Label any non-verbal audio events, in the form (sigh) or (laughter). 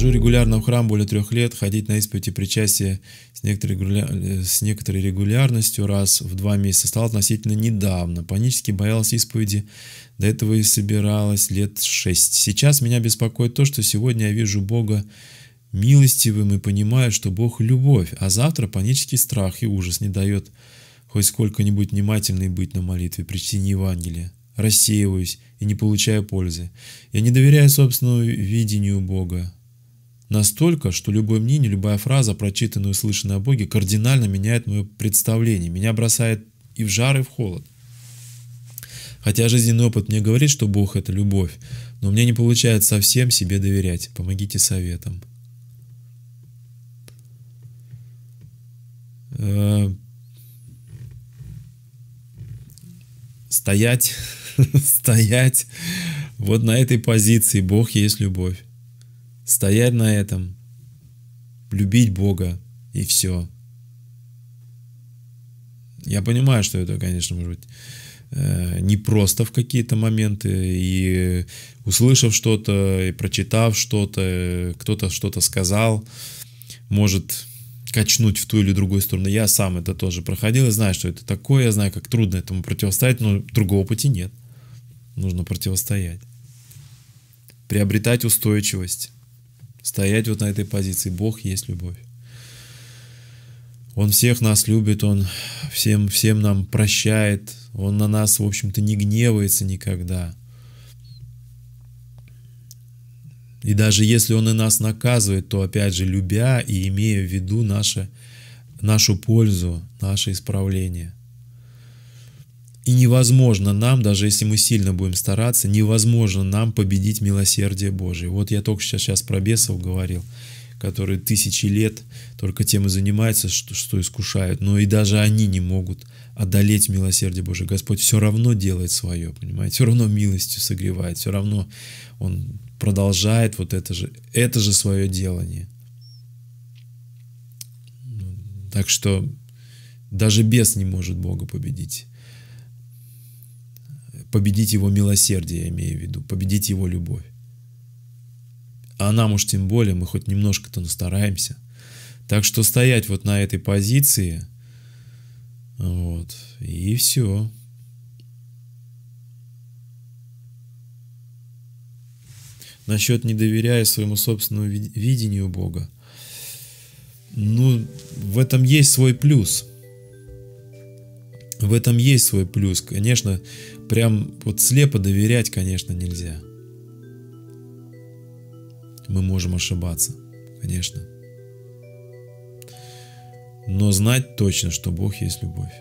Служу регулярно в храм более трех лет, ходить на исповедь и с некоторой, регуля... Э, с некоторой регулярностью раз в два месяца стал относительно недавно. Панически боялась исповеди, до этого и собиралась лет шесть. Сейчас меня беспокоит то, что сегодня я вижу Бога милостивым и понимаю, что Бог – любовь, а завтра панический страх и ужас не дает хоть сколько-нибудь внимательный быть на молитве при чтении Евангелия. Рассеиваюсь и не получаю пользы. Я не доверяю собственному видению Бога, Настолько, что любое мнение, любая фраза, прочитанная и услышанная о Боге, кардинально меняет мое представление, меня бросает и в жар, и в холод. Хотя жизненный опыт мне говорит, что Бог – это любовь, но мне не получается совсем себе доверять. Помогите советом. Э, стоять, (laughs) стоять. Вот на этой позиции Бог есть любовь стоять на этом, любить Бога и все. Я понимаю, что это, конечно, может быть э, не просто в какие-то моменты, и услышав что-то, и прочитав что-то, кто-то что-то сказал, может качнуть в ту или другую сторону. Я сам это тоже проходил и знаю, что это такое, я знаю, как трудно этому противостоять, но другого пути нет. Нужно противостоять. Приобретать устойчивость стоять вот на этой позиции. Бог есть любовь. Он всех нас любит, Он всем, всем нам прощает, Он на нас, в общем-то, не гневается никогда. И даже если Он и нас наказывает, то, опять же, любя и имея в виду наше, нашу пользу, наше исправление – и невозможно нам, даже если мы сильно будем стараться, невозможно нам победить милосердие Божие. Вот я только сейчас, сейчас про бесов говорил, которые тысячи лет только тем и занимаются, что, что искушают, но и даже они не могут одолеть милосердие Божие. Господь все равно делает свое, понимаете, все равно милостью согревает, все равно Он продолжает вот это же, это же свое делание. Так что даже бес не может Бога победить победить его милосердие, я имею в виду, победить его любовь. А нам уж тем более, мы хоть немножко-то настараемся. Так что стоять вот на этой позиции, вот, и все. Насчет не доверяя своему собственному видению Бога. Ну, в этом есть свой плюс – в этом есть свой плюс. Конечно, прям вот слепо доверять, конечно, нельзя. Мы можем ошибаться, конечно. Но знать точно, что Бог есть любовь.